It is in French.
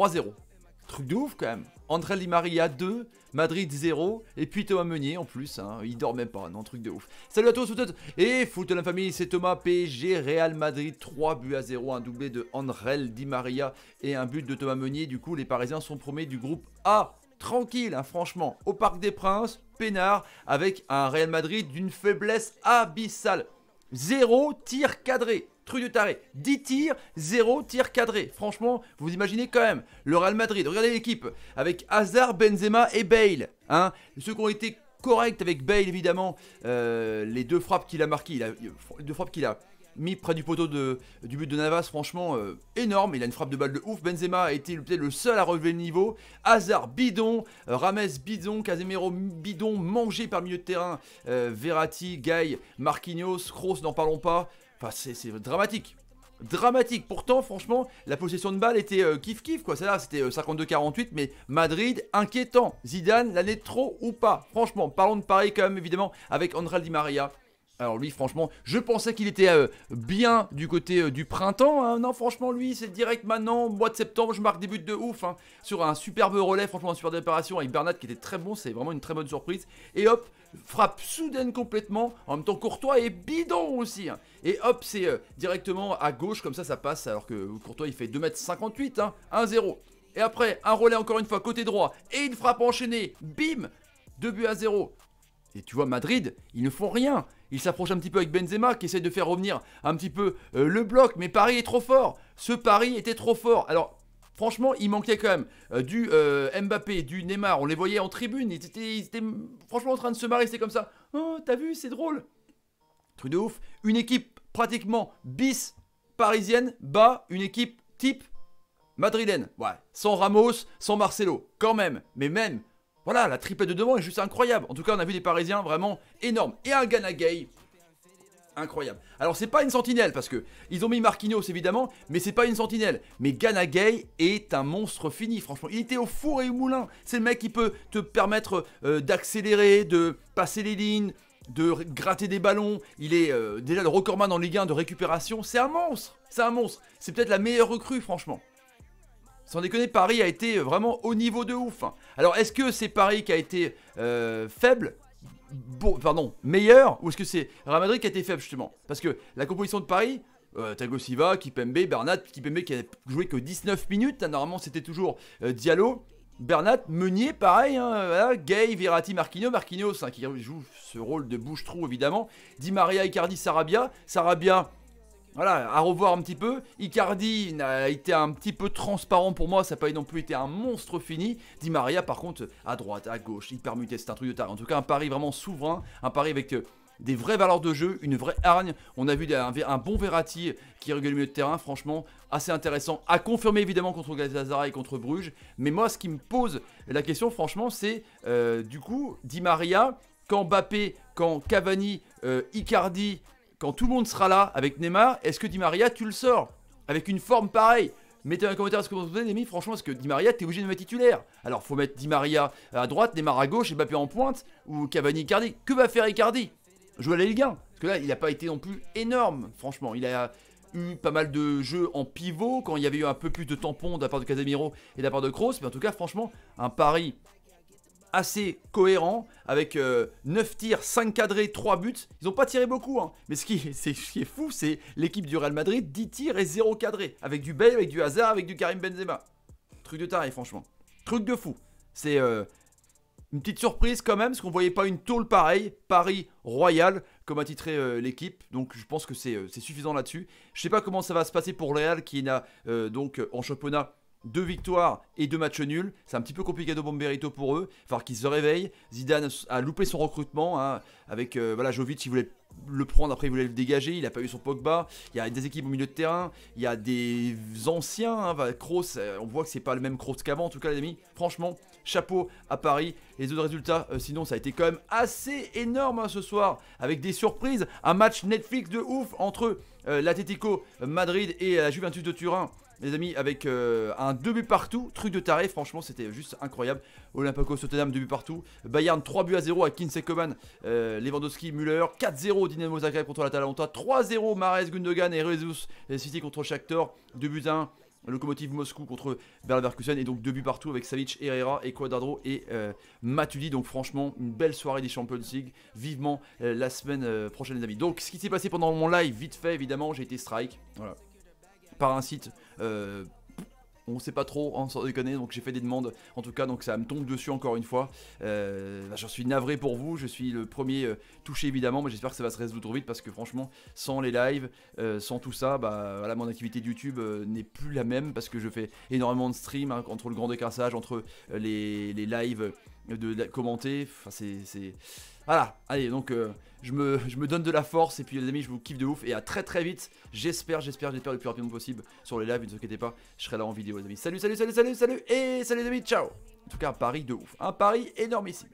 3-0. Truc de ouf quand même. André Di Maria 2, Madrid 0, et puis Thomas Meunier en plus, hein. il dort même pas, non, truc de ouf. Salut à tous, tout et foot de la famille, c'est Thomas, PSG, Real Madrid, 3 buts à 0, un doublé de Andrel Di Maria et un but de Thomas Meunier, du coup les Parisiens sont premiers du groupe A, tranquille, hein, franchement, au Parc des Princes, peinard, avec un Real Madrid d'une faiblesse abyssale. 0, tir cadré, truc de taré. 10 tirs, 0 tirs cadré Franchement, vous imaginez quand même le Real Madrid. Regardez l'équipe avec Hazard, Benzema et Bale. Hein Ceux qui ont été corrects avec Bale évidemment. Euh, les deux frappes qu'il a marquées, les euh, deux frappes qu'il a mis près du poteau de, du but de Navas, franchement euh, énorme. Il a une frappe de balle de ouf. Benzema a été peut-être le seul à relever le niveau. Hazard bidon, euh, Rames bidon, Casemiro bidon, mangé par le milieu de terrain. Euh, Verratti, Gaï Marquinhos, Kroos, n'en parlons pas. Enfin, c'est dramatique dramatique. Pourtant, franchement, la possession de balle était kiff-kiff, quoi. Celle-là, c'était 52-48, mais Madrid, inquiétant. Zidane, l'année trop ou pas Franchement, parlons de Paris quand même, évidemment, avec Andral Di Maria. Alors lui, franchement, je pensais qu'il était euh, bien du côté euh, du printemps. Hein. Non, franchement, lui, c'est direct maintenant, mois de septembre, je marque des buts de ouf. Hein. sur un superbe relais, franchement, un superbe déparation avec Bernat qui était très bon, c'est vraiment une très bonne surprise. Et hop, frappe soudaine complètement. En même temps, Courtois est bidon aussi. Hein. Et hop, c'est euh, directement à gauche, comme ça, ça passe. Alors que Courtois, il fait 2m58, 1-0. Et après, un relais encore une fois côté droit. Et une frappe enchaînée. Bim 2 buts à 0. Et tu vois, Madrid, ils ne font rien. Il s'approche un petit peu avec Benzema qui essaie de faire revenir un petit peu euh, le bloc. Mais Paris est trop fort. Ce Paris était trop fort. Alors Franchement, il manquait quand même euh, du euh, Mbappé, du Neymar. On les voyait en tribune. Ils étaient, franchement en train de se marier. C'était comme ça. Oh, t'as vu, c'est drôle. Truc de ouf. Une équipe pratiquement bis parisienne bas une équipe type madrilène. Ouais. Sans Ramos, sans Marcelo. Quand même. Mais même voilà, la triplette de devant est juste incroyable. En tout cas, on a vu des Parisiens vraiment énormes. Et un Ganagay, incroyable. Alors c'est pas une sentinelle parce que ils ont mis Marquinhos évidemment, mais c'est pas une sentinelle. Mais Ganagay est un monstre fini, franchement. Il était au four et au moulin. C'est le mec qui peut te permettre euh, d'accélérer, de passer les lignes, de gratter des ballons. Il est euh, déjà le recordman en Ligue 1 de récupération. C'est un monstre. C'est un monstre. C'est peut-être la meilleure recrue, franchement. Sans déconner, Paris a été euh, vraiment au niveau de ouf. Hein. Alors, est-ce que c'est Paris qui a été euh, faible bon, Pardon, meilleur Ou est-ce que c'est Real Madrid qui a été faible, justement Parce que la composition de Paris, euh, Tagosiva, Kipembe, Bernat, Kipembe qui a joué que 19 minutes. Hein, normalement, c'était toujours Diallo. Bernat, Meunier, pareil, hein, Gay, Virati, Marquinhos, Marquinhos qui joue ce rôle de bouche-trou évidemment, Di Maria, Icardi, Sarabia, Sarabia voilà, à revoir un petit peu. Icardi a été un petit peu transparent pour moi, ça n'a pas non plus été un monstre fini. Di Maria, par contre, à droite, à gauche, hyper muté, c'est un truc de taré. En tout cas, un pari vraiment souverain, un pari avec euh, des vraies valeurs de jeu, une vraie hargne. On a vu un, bon Verratti qui régule le milieu de terrain, franchement, assez intéressant. À confirmer évidemment contre Gazazara et contre Bruges. Mais moi, ce qui me pose la question, franchement, c'est euh, du coup, Di Maria, quand Bappé, quand Cavani, euh, Icardi quand tout le monde sera là avec Neymar, est-ce que Di Maria, tu le sors Avec une forme pareille Mettez un commentaire ce que vous pensez, Némi. Franchement, est-ce que Di Maria, t'es obligé de mettre titulaire Alors, faut mettre Di Maria à droite, Neymar à gauche, et Mbappé en pointe, ou Cavani Icardi. Que va faire Icardi Jouer à la Ligue 1 Parce que là, il n'a pas été non plus énorme, franchement. Il a eu pas mal de jeux en pivot, quand il y avait eu un peu plus de tampons de la part de Casemiro et de la part de Kroos. Mais en tout cas, franchement, un pari assez cohérent avec 9 euh, tirs, 5 cadrés, 3 buts. Ils n'ont pas tiré beaucoup, hein. mais ce qui, est, fou, c'est l'équipe du Real Madrid 10 tirs et 0 cadrés avec du Bale, avec du Hazard, avec du Karim Benzema. Truc de taré, franchement. Truc de fou. C'est euh, une petite surprise quand même, parce qu'on ne voyait pas une tôle pareille. Paris Royal, comme a titré euh, l'équipe. Donc je pense que c'est suffisant là-dessus. Je ne sais pas comment ça va se passer pour le Real qui n'a donc en championnat deux victoires et deux matchs nuls. C'est un petit peu compliqué de Bomberito pour eux. Il va qu'ils se réveillent. Zidane a loupé son recrutement. Hein, avec euh, Jovic, il voulait le prendre, après il voulait le dégager. Il n'a pas eu son Pogba. Il y a des équipes au milieu de terrain. Il y a des anciens. Hein, bah, euh, on voit que c'est pas le même cross qu'avant, en tout cas, les amis. Franchement, chapeau à Paris. Les autres résultats, euh, sinon, ça a été quand même assez énorme hein, ce soir. Avec des surprises. Un match Netflix de ouf entre euh, l'Atletico Madrid et la Juventus de Turin les amis, avec euh, un 2 buts partout. Truc de taré, franchement, c'était juste incroyable. Olympico Tottenham, 2 buts partout. Bayern, 3 buts à 0 à Kinsey euh, Lewandowski, Müller. 4-0 Dynamo Zagreb contre l'Atalanta. 3-0 Mares, Gundogan et Rezus City contre Shakhtar. 2 buts à 1. Locomotive Moscou contre Verkusen et donc deux buts partout avec Savic, Herrera et Quadrado euh, et Matudi. Donc franchement, une belle soirée des Champions League. Vivement la semaine prochaine les amis. Donc ce qui s'est passé pendant mon live, vite fait évidemment, j'ai été strike. Voilà par un site euh, on sait pas trop, on hein, sans déconner, donc j'ai fait des demandes, en tout cas, donc ça me tombe dessus encore une fois. Euh, bah, J'en suis navré pour vous, je suis le premier euh, touché évidemment, mais j'espère que ça va se résoudre vite parce que franchement, sans les lives, euh, sans tout ça, bah voilà, mon activité YouTube n'est plus la même parce que je fais énormément de streams hein, entre le grand décrassage, entre les, lives de, de commenter, enfin c'est voilà, allez, donc euh, je, me, je me donne de la force et puis les amis, je vous kiffe de ouf et à très très vite. J'espère, j'espère, j'espère le plus rapidement possible sur les lives, ne vous inquiétez pas, je serai là en vidéo les amis. Salut, salut, salut, salut, salut et salut les amis, ciao En tout cas, un pari de ouf, un pari énormissime.